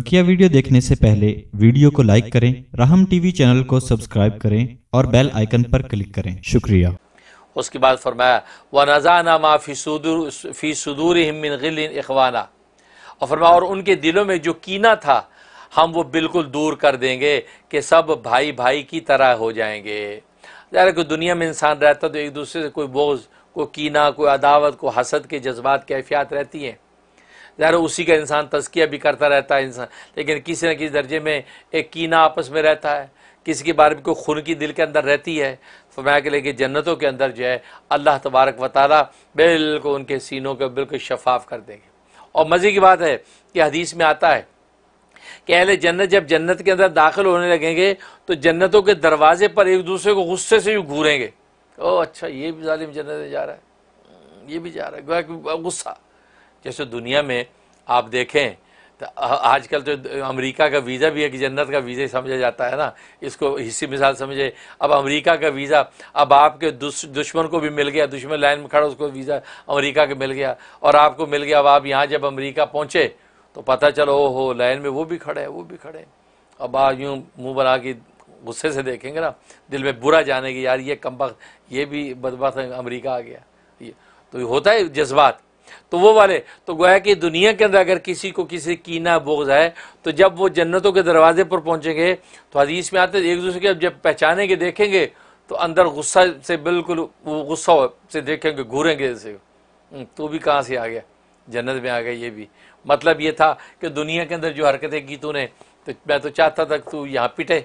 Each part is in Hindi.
बकिया वीडियो देखने से पहले वीडियो को लाइक करें राहम टीवी चैनल को सब्सक्राइब करें और बेल आइकन पर क्लिक करें शुक्रिया उसके बाद फरमाया व नज़ाना माँ फ़ी फ़ी इखवाना और फरमाया और उनके दिलों में जो कीना था हम वो बिल्कुल दूर कर देंगे कि सब भाई भाई की तरह हो जाएंगे ज़रा कोई दुनिया में इंसान रहता तो एक दूसरे से कोई बोझ कोई कीना कोई अदावत को हसद के जज्बात कैफियात रहती हैं ज़ाहिर उसी का इंसान तस्किया भी करता रहता है इंसान लेकिन किसी न किसी दर्जे में एक कीना आपस में रहता है किसी के बारे में कोई खुन की दिल के अंदर रहती है फरमाया के लेके जन्नतों के अंदर जो है अल्लाह तबारक व ताली बिल्कुल उनके सीनों को बिल्कुल शफाफ कर देंगे और मज़े की बात है कि हदीस में आता है कि अहले जन्नत जब जन्नत के अंदर दाखिल होने लगेंगे तो जन्नतों के दरवाजे पर एक दूसरे को गुस्से से ही घूरेंगे ओ अच्छा ये भी जालिम जन्नत में जा रहा है हम्म, ये भी जा रहा है गुस्सा जैसे दुनिया में आप देखें तो आजकल तो अमेरिका का वीज़ा भी एक जन्नत का वीज़ा ही समझा जाता है ना इसको हिस्सी मिसाल समझे अब अमेरिका का वीज़ा अब आपके दुश्मन को भी मिल गया दुश्मन लाइन में खड़ा उसको वीज़ा अमेरिका का मिल गया और आपको मिल गया अब आप यहाँ जब अमेरिका पहुँचे तो पता चलो ओ हो लाइन में वो भी खड़े हैं वो भी खड़े हैं अब आप यूँ मुँह बना के गुस्से से देखेंगे ना दिल में बुरा जाने की यार ये कम ये भी बदबा अमरीका आ गया ये तो होता है जज्बात तो वो वाले तो गोया कि दुनिया के अंदर अगर किसी को किसी कीना बोझ आए तो जब वो जन्नतों के दरवाजे पर पहुंचेंगे तो हदीस में आते एक दूसरे के जब पहचानेंगे देखेंगे तो अंदर गुस्सा से बिल्कुल वो गुस्सा से देखेंगे घूरेंगे जैसे हम्म, तो भी कहाँ से आ गया जन्नत में आ गया ये भी मतलब ये था कि दुनिया के अंदर जो हरकतें की तूने तो मैं तो चाहता था तू यहाँ पिटे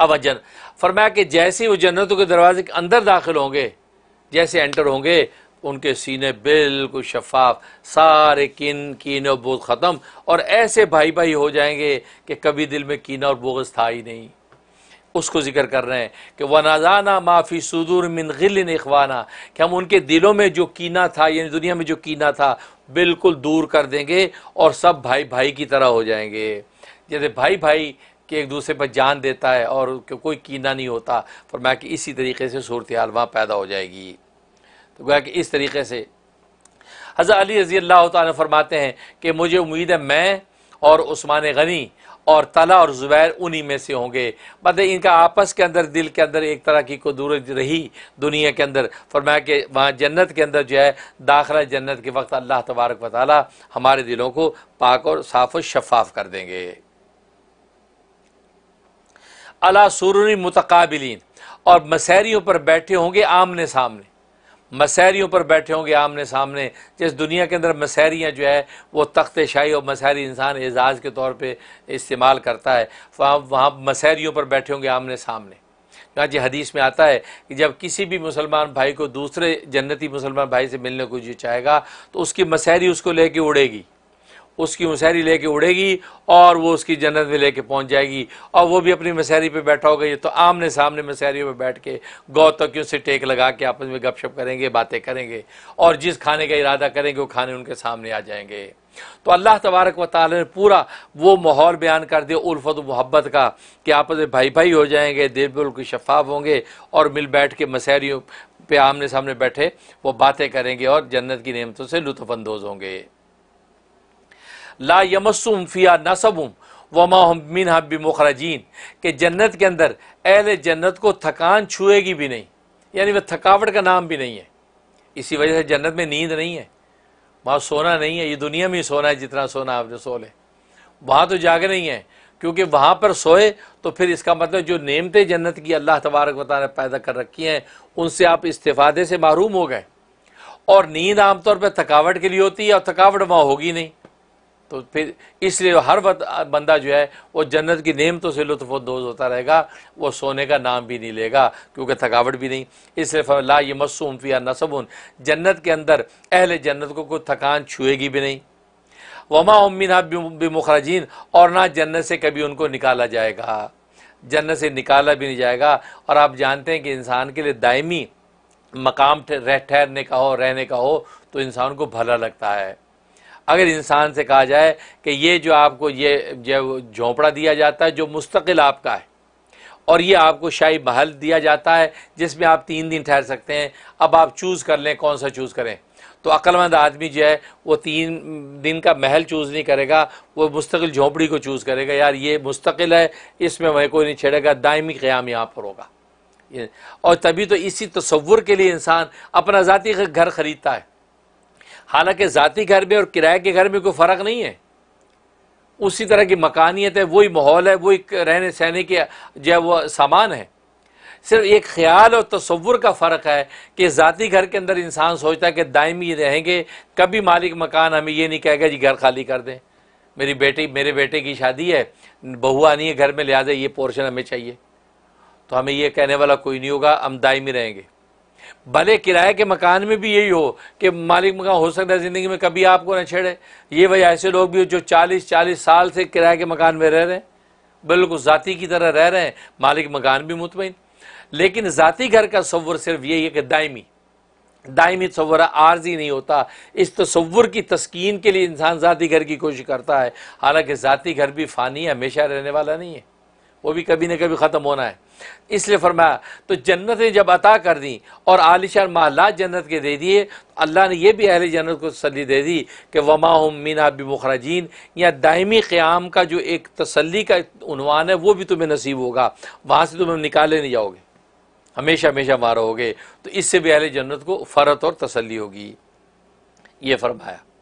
अब जन फरमाया कि जैसे वो जन्नतों के दरवाजे के अंदर दाखिल होंगे जैसे एंटर होंगे उनके सीने बिल्कुल शफाफ सारे किन कीन और बोझ ख़त्म और ऐसे भाई भाई हो जाएंगे कि कभी दिल में कीना और बोगज़ था ही नहीं उसको जिक्र कर रहे हैं कि वह नाजाना माफ़ी सदूर मिन गिल इखवाना कि हम उनके दिलों में जो कीना था यानी दुनिया में जो कीना था बिल्कुल दूर कर देंगे और सब भाई भाई की तरह हो जाएंगे जैसे भाई भाई कि एक दूसरे पर जान देता है और कोई कीना नहीं होता फरमाया कि इसी तरीके से सूरत हाल वहाँ पैदा हो जाएगी तो गोया कि इस तरीके से हज़र अली रज़ी अल्लाह तरमाते हैं कि मुझे उम्मीद है मैं और उस्मान गनी और तला और ज़ुबैर उन्हीं में से होंगे मतलब इनका आपस के अंदर दिल के अंदर एक तरह की दूर रही दुनिया के अंदर फरमाया कि वहाँ जन्नत के अंदर जो है दाखिला जन्नत के वक्त अल्लाह तबारक वाली हमारे दिलों को पाक और साफ और शफाफ कर देंगे अला सुरूरी मतकाबिलीन और मसैरियों पर बैठे होंगे आमने सामने मसैरियों पर बैठे होंगे आमने सामने जिस दुनिया के अंदर मसैरियाँ जो है वो तख्त शाही और मसैरी इंसान एजाज़ के तौर पर इस्तेमाल करता है वहाँ वहाँ मसैरियों पर बैठे होंगे आमने सामने जी हदीस में आता है कि जब किसी भी मुसलमान भाई को दूसरे जन्नती मुसलमान भाई से मिलने को जो चाहेगा तो उसकी मसैरी उसको लेके उड़ेगी उसकी मसहरी लेके उड़ेगी और वो उसकी जन्नत में लेके पहुंच जाएगी और वो भी अपनी मसहरी पे बैठा होगा ये तो आमने सामने मसहरियों पे बैठ के गौ तकियों से टेक लगा के आपस में गपशप करेंगे बातें करेंगे और जिस खाने का इरादा करेंगे वो खाने उनके सामने आ जाएंगे तो अल्लाह तबारक व ताली ने पूरा वो माहौल बयान कर दिया उल्फत मोहब्बत का कि आपस में भाई भाई हो जाएंगे दिल बिल्कुल शफाफ होंगे और मिल बैठ के मसहरियों पे आमने सामने बैठे वो बातें करेंगे और जन्नत की नियमतों से लुत्फानंदोज़ होंगे ला यमसुम फ़िया नसबुम वमा मिन हब मुखरजीन के जन्नत के अंदर अहल जन्नत को थकान छुएगी भी नहीं यानी वह थकावट का नाम भी नहीं है इसी वजह से जन्नत में नींद नहीं है वहाँ सोना नहीं है ये दुनिया में ही सोना है जितना सोना आपने सो ले वहाँ तो जाग नहीं है क्योंकि वहाँ पर सोए तो फिर इसका मतलब जो नेमते जन्नत की अल्लाह तबारक वाली ने पैदा कर रखी हैं उनसे आप इस्तेफादे से महरूम हो गए और नींद आमतौर पर थकावट के लिए होती है और थकावट वहाँ होगी नहीं तो फिर इसलिए हर बंदा जो है वो जन्नत की तो से लुत्फानंदोज होता रहेगा वो सोने का नाम भी नहीं लेगा क्योंकि थकावट भी नहीं इसलिए ला ये मसूम फ़िया नसबुन जन्नत के अंदर अहल जन्नत को कोई थकान छुएगी भी नहीं वमा उम्मीना बेमुखरजीन और ना जन्नत से कभी उनको निकाला जाएगा जन्नत से निकाला भी नहीं जाएगा और आप जानते हैं कि इंसान के लिए दायमी मकाम ठहरने का हो रहने का हो तो इंसान को भला लगता है अगर इंसान से कहा जाए कि ये जो आपको ये जो झोंपड़ा दिया जाता है जो मुस्तकिल आपका है और ये आपको शाही महल दिया जाता है जिसमें आप तीन दिन ठहर सकते हैं अब आप चूज़ कर लें कौन सा चूज़ करें तो अक्लमंद आदमी जो है वो तीन दिन का महल चूज़ नहीं करेगा वो मुस्तकिल झोंपड़ी को चूज़ करेगा यार ये मुस्तकिल है इसमें वह कोई नहीं छेड़ेगा दायमी क़्याम यहाँ पर होगा और तभी तो इसी तस्वुर के लिए इंसान अपना ज़ाती घर ख़रीदता है हालांकि ज़ाती घर में और किराए के घर में कोई फ़र्क नहीं है उसी तरह की मकानियत है वही माहौल है वही रहने सहने के जो है वो सामान है सिर्फ एक ख्याल और तस्वुर का फ़र्क है कि ज़ाती घर के अंदर इंसान सोचता है कि दायमी रहेंगे कभी मालिक मकान हमें ये नहीं कहेगा जी घर खाली कर दें मेरी बेटी मेरे बेटे की शादी है बहू आनी है घर में लिहाजा ये पोर्शन हमें चाहिए तो हमें यह कहने वाला कोई नहीं होगा हम दायमी रहेंगे भले किराए के मकान में भी यही हो कि मालिक मकान हो सकता है ज़िंदगी में कभी आपको ना छेड़े ये वजह ऐसे लोग भी हो जो चालीस चालीस साल से किराए के मकान में रह रहे हैं बिल्कुल ज़ाती की तरह रह रहे हैं मालिक मकान भी मुतमिन लेकिन ज़ाती घर का सवर सिर्फ यही है कि दायमी दायमी तस्वर आर्जी नहीं होता इस तस्वुर की तस्कीन के लिए इंसान ज़ाती घर की कोशिश करता है हालांकि ज़ाती घर भी फ़ानी हमेशा रहने वाला नहीं है वो भी कभी न कभी ख़त्म होना है इसलिए फरमाया तो जन्नत ने जब अता कर दी और आलिशान महलात जन्नत के दे दिए तो अल्लाह ने यह भी अहले जन्नत को तसली दे दी कि वमा हम मीना बमुखराजीन या दायमी क़्याम का जो एक तसली का उनवान है वो भी तुम्हें नसीब होगा वहाँ से तुम निकाले नहीं जाओगे हमेशा हमेशा वहाँ रहोगे तो इससे भी अहले जन्नत को फ़रत और तसली होगी ये फरमाया